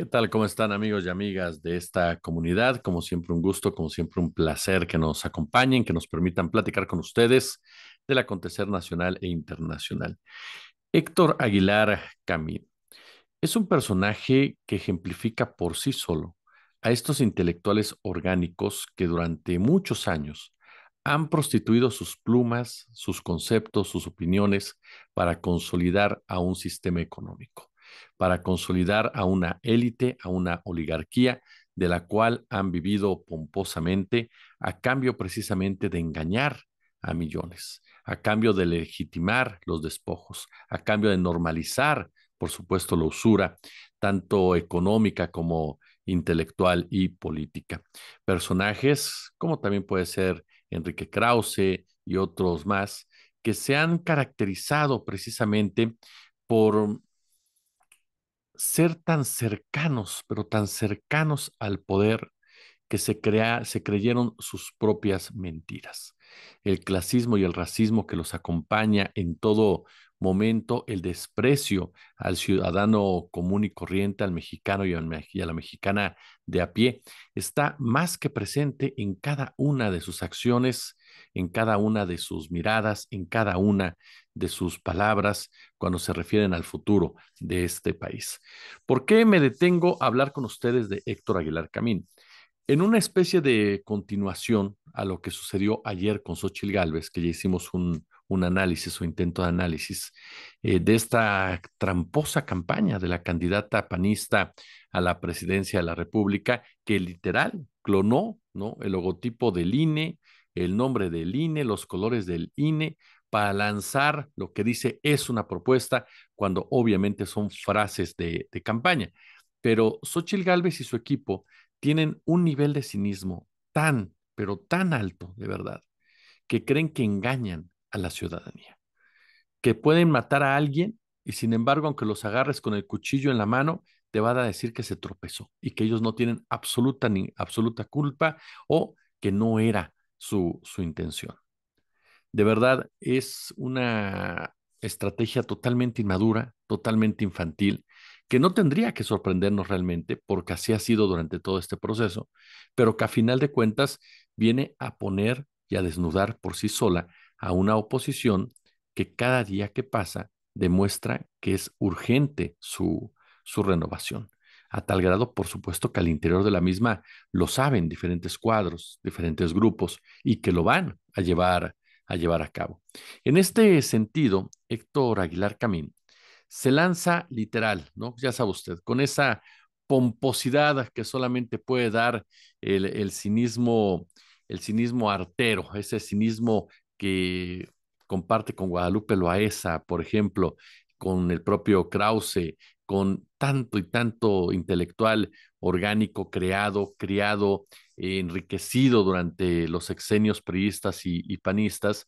¿Qué tal? ¿Cómo están amigos y amigas de esta comunidad? Como siempre un gusto, como siempre un placer que nos acompañen, que nos permitan platicar con ustedes del acontecer nacional e internacional. Héctor Aguilar Camín es un personaje que ejemplifica por sí solo a estos intelectuales orgánicos que durante muchos años han prostituido sus plumas, sus conceptos, sus opiniones para consolidar a un sistema económico para consolidar a una élite, a una oligarquía de la cual han vivido pomposamente a cambio precisamente de engañar a millones, a cambio de legitimar los despojos, a cambio de normalizar, por supuesto, la usura, tanto económica como intelectual y política. Personajes como también puede ser Enrique Krause y otros más, que se han caracterizado precisamente por ser tan cercanos, pero tan cercanos al poder que se, crea, se creyeron sus propias mentiras. El clasismo y el racismo que los acompaña en todo momento el desprecio al ciudadano común y corriente, al mexicano y, a la mexicana de a pie, está más que presente en cada una de sus acciones, en cada una de sus miradas, en cada una de sus palabras cuando se refieren al futuro de este país. ¿Por qué me detengo a hablar con ustedes de Héctor Aguilar Camín? En una especie de continuación a lo que sucedió ayer con Xochil Gálvez, que ya hicimos un, un análisis o intento de análisis eh, de esta tramposa campaña de la candidata panista a la presidencia de la República, que literal clonó ¿no? el logotipo del INE, el nombre del INE, los colores del INE, para lanzar lo que dice es una propuesta, cuando obviamente son frases de, de campaña. Pero Xochil Gálvez y su equipo tienen un nivel de cinismo tan, pero tan alto, de verdad, que creen que engañan a la ciudadanía, que pueden matar a alguien y sin embargo, aunque los agarres con el cuchillo en la mano, te van a decir que se tropezó y que ellos no tienen absoluta ni absoluta culpa o que no era su, su intención. De verdad, es una estrategia totalmente inmadura, totalmente infantil, que no tendría que sorprendernos realmente, porque así ha sido durante todo este proceso, pero que a final de cuentas viene a poner y a desnudar por sí sola a una oposición que cada día que pasa demuestra que es urgente su, su renovación. A tal grado, por supuesto, que al interior de la misma lo saben diferentes cuadros, diferentes grupos y que lo van a llevar a llevar a cabo. En este sentido, Héctor Aguilar Camín se lanza literal, ¿no? Ya sabe usted, con esa pomposidad que solamente puede dar el, el cinismo, el cinismo artero, ese cinismo que comparte con Guadalupe Loaesa, por ejemplo, con el propio Krause, con tanto y tanto intelectual orgánico creado, criado, eh, enriquecido durante los exenios priistas y, panistas,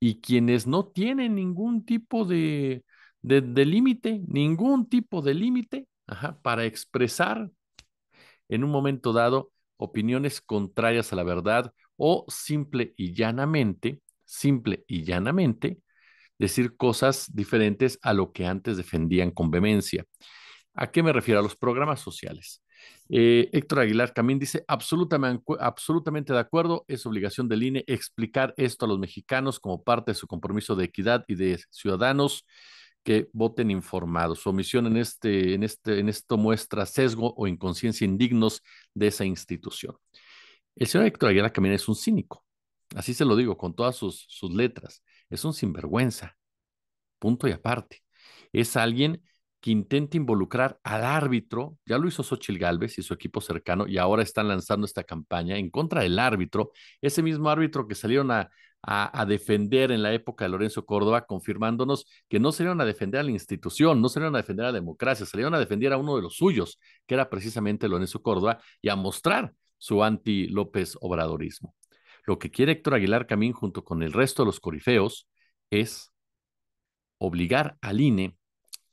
y quienes no tienen ningún tipo de, de límite, ningún tipo de límite para expresar en un momento dado opiniones contrarias a la verdad o simple y llanamente simple y llanamente decir cosas diferentes a lo que antes defendían con vehemencia. ¿A qué me refiero? A los programas sociales. Eh, Héctor Aguilar también dice, absolutamente, absolutamente de acuerdo, es obligación del INE explicar esto a los mexicanos como parte de su compromiso de equidad y de ciudadanos que voten informados. Su omisión en, este, en, este, en esto muestra sesgo o inconsciencia indignos de esa institución. El señor Héctor Aguilar también es un cínico. Así se lo digo, con todas sus, letras. Es un sinvergüenza. Punto y aparte. Es alguien que intenta involucrar al árbitro, ya lo hizo Xochil Gálvez y su equipo cercano, y ahora están lanzando esta campaña en contra del árbitro, ese mismo árbitro que salieron a, a, defender en la época de Lorenzo Córdoba, confirmándonos que no salieron a defender a la institución, no salieron a defender a la democracia, salieron a defender a uno de los suyos, que era precisamente Lorenzo Córdoba, y a mostrar su anti-López Obradorismo. Lo que quiere Héctor Aguilar Camín junto con el resto de los corifeos es obligar al INE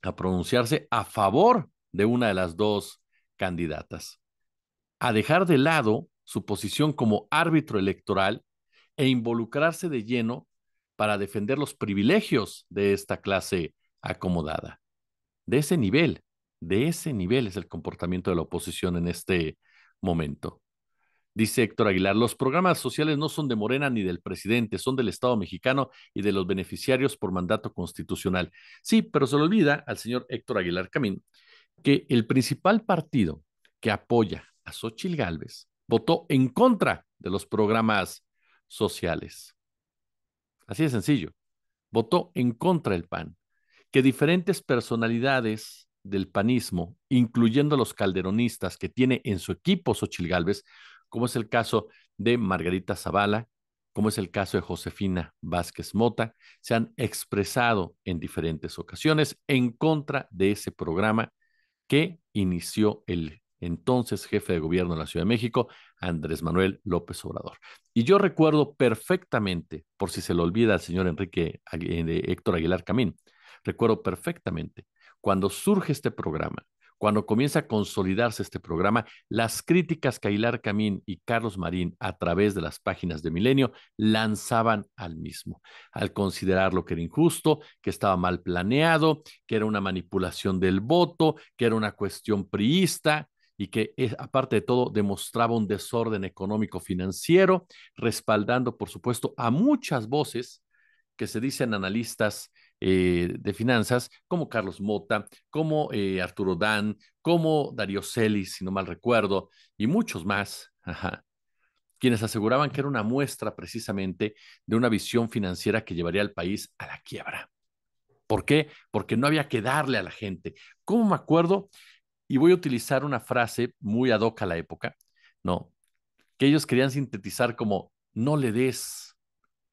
a pronunciarse a favor de una de las dos candidatas, a dejar de lado su posición como árbitro electoral e involucrarse de lleno para defender los privilegios de esta clase acomodada. De ese nivel, de ese nivel es el comportamiento de la oposición en este momento. Dice Héctor Aguilar, los programas sociales no son de Morena ni del presidente, son del Estado mexicano y de los beneficiarios por mandato constitucional. Sí, pero se le olvida al señor Héctor Aguilar Camín que el principal partido que apoya a Xochitl Gálvez votó en contra de los programas sociales. Así de sencillo. Votó en contra el PAN. Que diferentes personalidades del panismo, incluyendo los calderonistas que tiene en su equipo Xochitl Gálvez, como es el caso de Margarita Zavala, como es el caso de Josefina Vázquez Mota, se han expresado en diferentes ocasiones en contra de ese programa que inició el entonces jefe de gobierno de la Ciudad de México, Andrés Manuel López Obrador. Y yo recuerdo perfectamente, por si se lo olvida al señor Enrique eh, Héctor Aguilar Camín, recuerdo perfectamente cuando surge este programa cuando comienza a consolidarse este programa, las críticas que Ailar Camín y Carlos Marín a través de las páginas de Milenio lanzaban al mismo, al considerarlo que era injusto, que estaba mal planeado, que era una manipulación del voto, que era una cuestión priista y que aparte de todo demostraba un desorden económico financiero, respaldando por supuesto a muchas voces que se dicen analistas eh, de finanzas, como Carlos Mota, como eh, Arturo Dan, como Darío Celis, si no mal recuerdo, y muchos más, quienes aseguraban que era una muestra precisamente de una visión financiera que llevaría al país a la quiebra. ¿Por qué? Porque no había que darle a la gente. ¿Cómo me acuerdo? Y voy a utilizar una frase muy ad hoc a la época, ¿no? Que ellos querían sintetizar como, no le des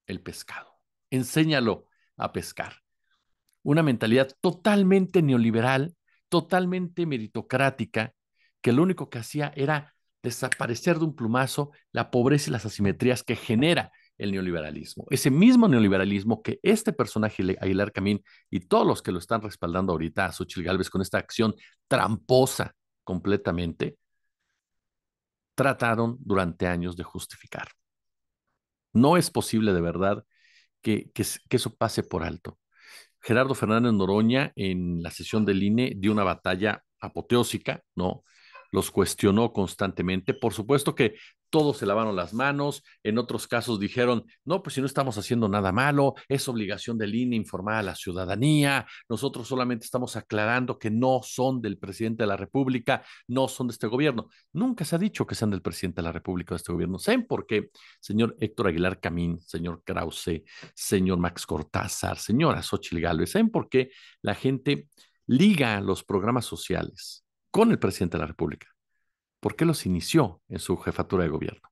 el pescado, enséñalo a pescar una mentalidad totalmente neoliberal, totalmente meritocrática, que lo único que hacía era desaparecer de un plumazo la pobreza y las asimetrías que genera el neoliberalismo. Ese mismo neoliberalismo que este personaje, Aguilar Camín, y todos los que lo están respaldando ahorita a Xochitl Galvez con esta acción tramposa completamente, trataron durante años de justificar. No es posible de verdad que, que eso pase por alto. Gerardo Fernández Noroña en la sesión del INE dio una batalla apoteósica, ¿no? los cuestionó constantemente. Por supuesto que todos se lavaron las manos, en otros casos dijeron, no, pues si no estamos haciendo nada malo, es obligación del INE informar a la ciudadanía, nosotros solamente estamos aclarando que no son del presidente de la República, no son de este gobierno. Nunca se ha dicho que sean del presidente de la República o de este gobierno. ¿Saben por qué? Señor Héctor Aguilar Camín, señor Krause, señor Max Cortázar, señora Xochil Galvez, ¿saben por qué la gente liga los programas sociales? con el presidente de la República? ¿Por qué los inició en su jefatura de gobierno?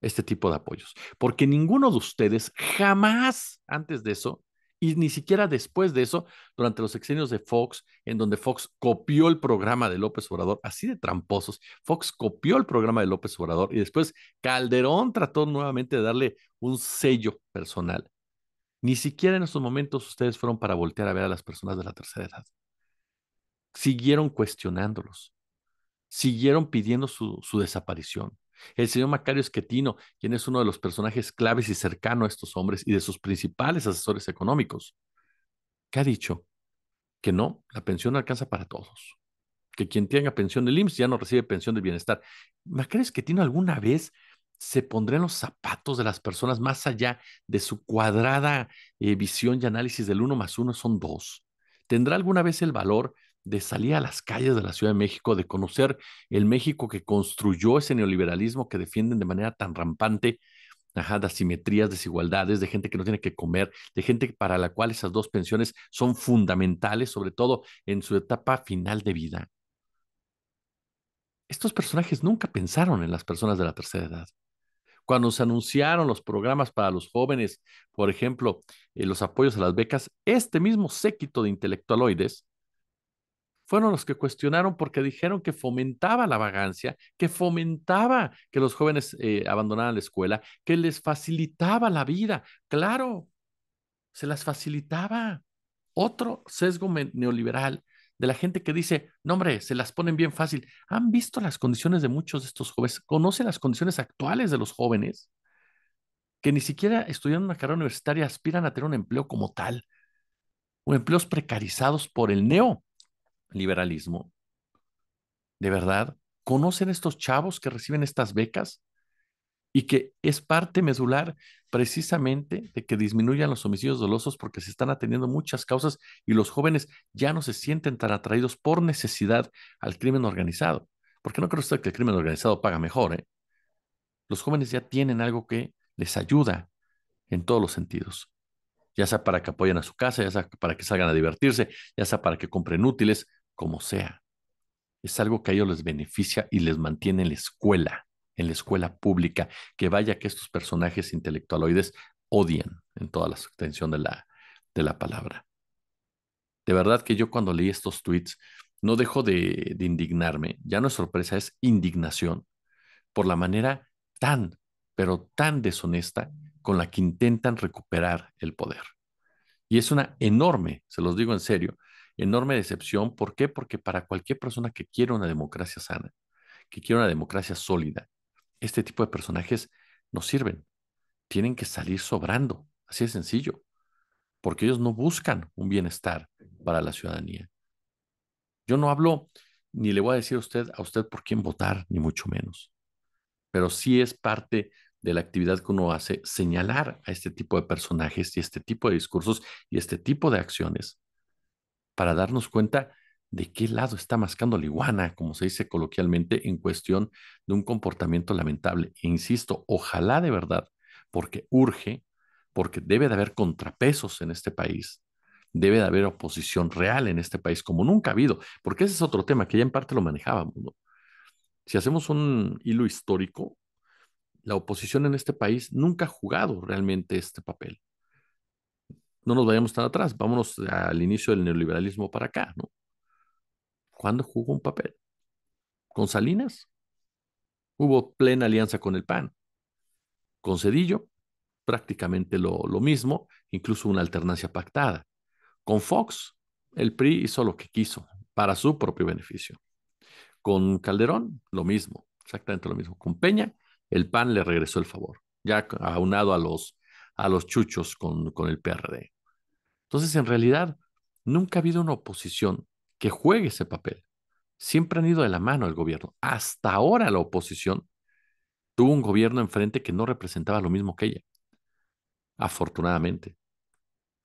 Este tipo de apoyos. Porque ninguno de ustedes jamás antes de eso y ni siquiera después de eso, durante los exenios de Fox, en donde Fox copió el programa de López Obrador, así de tramposos, Fox copió el programa de López Obrador y después Calderón trató nuevamente de darle un sello personal. Ni siquiera en esos momentos ustedes fueron para voltear a ver a las personas de la tercera edad siguieron cuestionándolos, siguieron pidiendo su, desaparición. El señor Macario Esquetino, quien es uno de los personajes claves y cercano a estos hombres y de sus principales asesores económicos, que ha dicho que no, la pensión alcanza para todos, que quien tenga pensión del IMSS ya no recibe pensión de bienestar. Macario Esquetino alguna vez se pondrá en los zapatos de las personas más allá de su cuadrada eh, visión y análisis del uno más uno son dos. ¿Tendrá alguna vez el valor de salir a las calles de la Ciudad de México, de conocer el México que construyó ese neoliberalismo que defienden de manera tan rampante, ajá, de asimetrías, desigualdades, de gente que no tiene que comer, de gente para la cual esas dos pensiones son fundamentales, sobre todo en su etapa final de vida. Estos personajes nunca pensaron en las personas de la tercera edad. Cuando se anunciaron los programas para los jóvenes, por ejemplo, eh, los apoyos a las becas, este mismo séquito de intelectualoides fueron los que cuestionaron porque dijeron que fomentaba la vagancia, que fomentaba que los jóvenes eh, abandonaran la escuela, que les facilitaba la vida. Claro, se las facilitaba. Otro sesgo neoliberal de la gente que dice, no hombre, se las ponen bien fácil. ¿Han visto las condiciones de muchos de estos jóvenes? ¿Conocen las condiciones actuales de los jóvenes? que ni siquiera estudiando una carrera universitaria aspiran a tener un empleo como tal, o empleos precarizados por el neo liberalismo, de verdad, conocen estos chavos que reciben estas becas y que es parte medular precisamente de que disminuyan los homicidios dolosos porque se están atendiendo muchas causas y los jóvenes ya no se sienten tan atraídos por necesidad al crimen organizado. Porque no creo usted que el crimen organizado paga mejor, ¿eh? Los jóvenes ya tienen algo que les ayuda en todos los sentidos. Ya sea para que apoyen a su casa, ya sea para que salgan a divertirse, ya sea para que compren útiles, como sea. Es algo que a ellos les beneficia y les mantiene en la escuela, en la escuela pública, que vaya que estos personajes intelectualoides odian en toda la extensión de la, de la palabra. De verdad que yo cuando leí estos tweets no dejo de, de indignarme, ya no es sorpresa, es indignación por la manera tan, pero tan deshonesta con la que intentan recuperar el poder. Y es una enorme, se los digo en serio, enorme decepción. ¿Por qué? Porque para cualquier persona que quiera una democracia sana, que quiera una democracia sólida, este tipo de personajes no sirven. Tienen que salir sobrando, así de sencillo, porque ellos no buscan un bienestar para la ciudadanía. Yo no hablo ni le voy a decir a usted a usted por quién votar, ni mucho menos. Pero sí es parte de la actividad que uno hace señalar a este tipo de personajes y este tipo de discursos y este tipo de acciones para darnos cuenta de qué lado está mascando la iguana, como se dice coloquialmente, en cuestión de un comportamiento lamentable. E insisto, ojalá de verdad, porque urge, porque debe de haber contrapesos en este país, debe de haber oposición real en este país, como nunca ha habido, porque ese es otro tema que ya en parte lo manejábamos. Si hacemos un hilo histórico, la oposición en este país nunca ha jugado realmente este papel no nos vayamos tan atrás, vámonos al inicio del neoliberalismo para acá, ¿no? ¿Cuándo jugó un papel? ¿Con Salinas? Hubo plena alianza con el PAN. Con Cedillo, prácticamente lo, lo mismo, incluso una alternancia pactada. Con Fox, el PRI hizo lo que quiso para su propio beneficio. Con Calderón, lo mismo, exactamente lo mismo. Con Peña, el PAN le regresó el favor, ya aunado a los a los chuchos con, el PRD. Entonces, en realidad, nunca ha habido una oposición que juegue ese papel. Siempre han ido de la mano el gobierno. Hasta ahora la oposición tuvo un gobierno enfrente que no representaba lo mismo que ella, afortunadamente.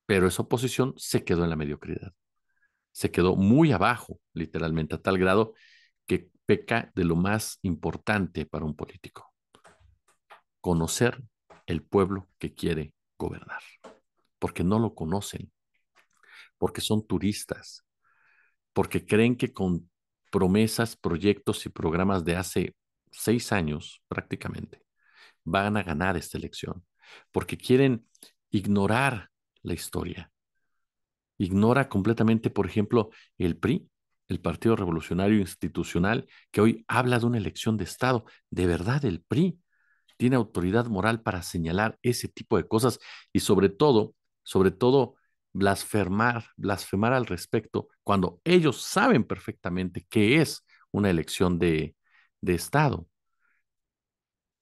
Pero esa oposición se quedó en la mediocridad. Se quedó muy abajo, literalmente, a tal grado que peca de lo más importante para un político, conocer el pueblo que quiere gobernar, porque no lo conocen, porque son turistas, porque creen que con promesas, proyectos y programas de hace seis años prácticamente van a ganar esta elección, porque quieren ignorar la historia. Ignora completamente, por ejemplo, el PRI, el Partido Revolucionario Institucional, que hoy habla de una elección de Estado. De verdad, el PRI tiene autoridad moral para señalar ese tipo de cosas y sobre todo, sobre todo, blasfemar, blasfemar al respecto cuando ellos saben perfectamente que es una elección de, de Estado.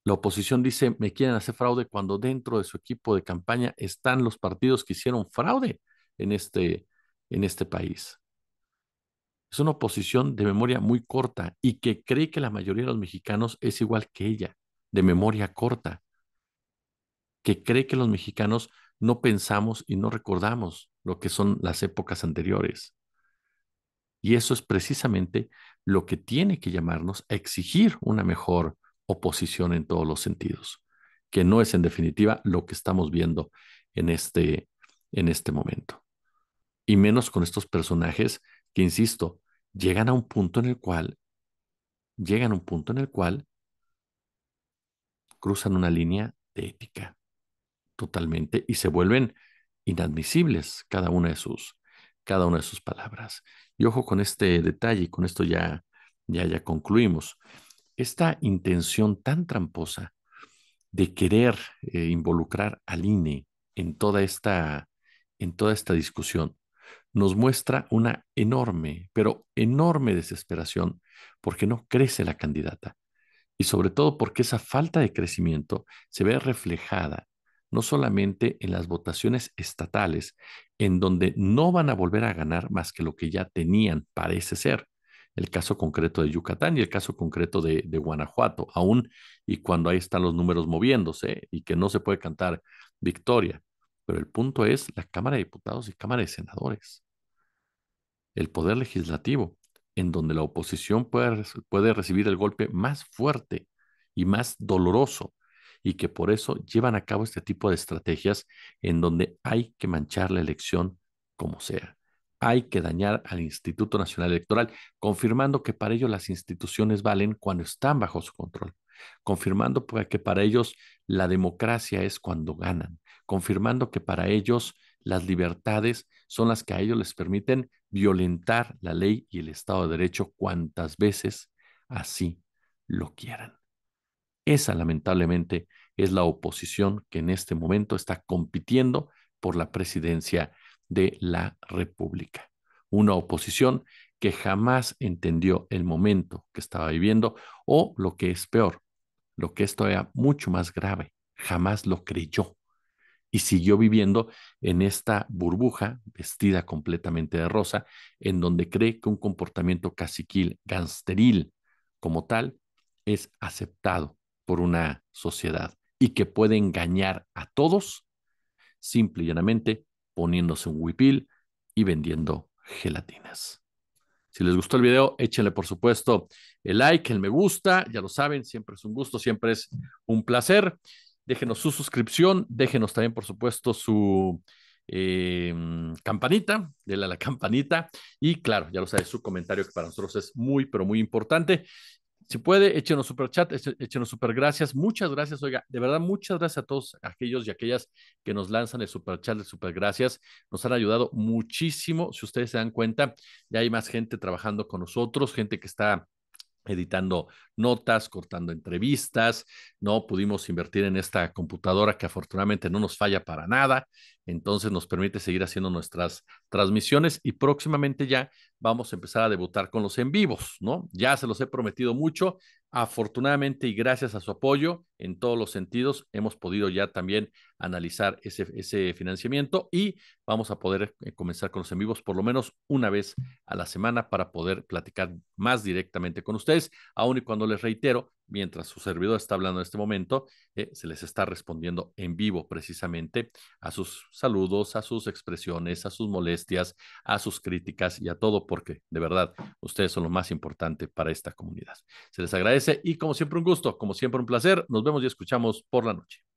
La oposición dice, me quieren hacer fraude cuando dentro de su equipo de campaña están los partidos que hicieron fraude en este, en este país. Es una oposición de memoria muy corta y que cree que la mayoría de los mexicanos es igual que ella de memoria corta, que cree que los mexicanos no pensamos y no recordamos lo que son las épocas anteriores. Y eso es precisamente lo que tiene que llamarnos a exigir una mejor oposición en todos los sentidos, que no es en definitiva lo que estamos viendo en este, en este momento. Y menos con estos personajes que, insisto, llegan a un punto en el cual, llegan a un punto en el cual cruzan una línea de ética totalmente y se vuelven inadmisibles cada una de sus, cada una de sus palabras. Y ojo con este detalle, y con esto ya, ya, ya concluimos. Esta intención tan tramposa de querer eh, involucrar al INE en toda, esta, en toda esta discusión nos muestra una enorme, pero enorme desesperación porque no crece la candidata, y sobre todo porque esa falta de crecimiento se ve reflejada no solamente en las votaciones estatales, en donde no van a volver a ganar más que lo que ya tenían, parece ser, el caso concreto de Yucatán y el caso concreto de, Guanajuato, aún y cuando ahí están los números moviéndose y que no se puede cantar victoria. Pero el punto es la Cámara de Diputados y Cámara de Senadores, el Poder Legislativo en donde la oposición puede, recibir el golpe más fuerte y más doloroso y que por eso llevan a cabo este tipo de estrategias en donde hay que manchar la elección como sea. Hay que dañar al Instituto Nacional Electoral, confirmando que para ellos las instituciones valen cuando están bajo su control, confirmando que para ellos la democracia es cuando ganan, confirmando que para ellos las libertades son las que a ellos les permiten violentar la ley y el Estado de Derecho cuantas veces así lo quieran. Esa lamentablemente es la oposición que en este momento está compitiendo por la presidencia de la República. Una oposición que jamás entendió el momento que estaba viviendo o lo que es peor, lo que esto era mucho más grave, jamás lo creyó y siguió viviendo en esta burbuja vestida completamente de rosa, en donde cree que un comportamiento caciquil, gangsteril como tal, es aceptado por una sociedad y que puede engañar a todos simple y llanamente poniéndose un huipil y vendiendo gelatinas. Si les gustó el video, échenle por supuesto el like, el me gusta, ya lo saben, siempre es un gusto, siempre es un placer. Déjenos su suscripción, déjenos también, por supuesto, su eh, campanita, denle a la campanita y claro, ya lo sabes, su comentario que para nosotros es muy, pero muy importante. Si puede, échenos super chat, échenos super gracias. Muchas gracias, oiga, de verdad, muchas gracias a todos aquellos y aquellas que nos lanzan el super chat, el super gracias. Nos han ayudado muchísimo. Si ustedes se dan cuenta, ya hay más gente trabajando con nosotros, gente que está editando notas, cortando entrevistas, ¿no? Pudimos invertir en esta computadora que afortunadamente no nos falla para nada, entonces nos permite seguir haciendo nuestras transmisiones y próximamente ya vamos a empezar a debutar con los en vivos, ¿no? Ya se los he prometido mucho, Afortunadamente y gracias a su apoyo en todos los sentidos, hemos podido ya también analizar ese, ese financiamiento y vamos a poder eh, comenzar con los en vivos por lo menos una vez a la semana para poder platicar más directamente con ustedes, aun y cuando les reitero, mientras su servidor está hablando en este momento, eh, se les está respondiendo en vivo precisamente a sus saludos, a sus expresiones, a sus molestias, a sus críticas y a todo, porque de verdad ustedes son lo más importante para esta comunidad. Se les agradece y como siempre un gusto, como siempre un placer. Nos vemos y escuchamos por la noche.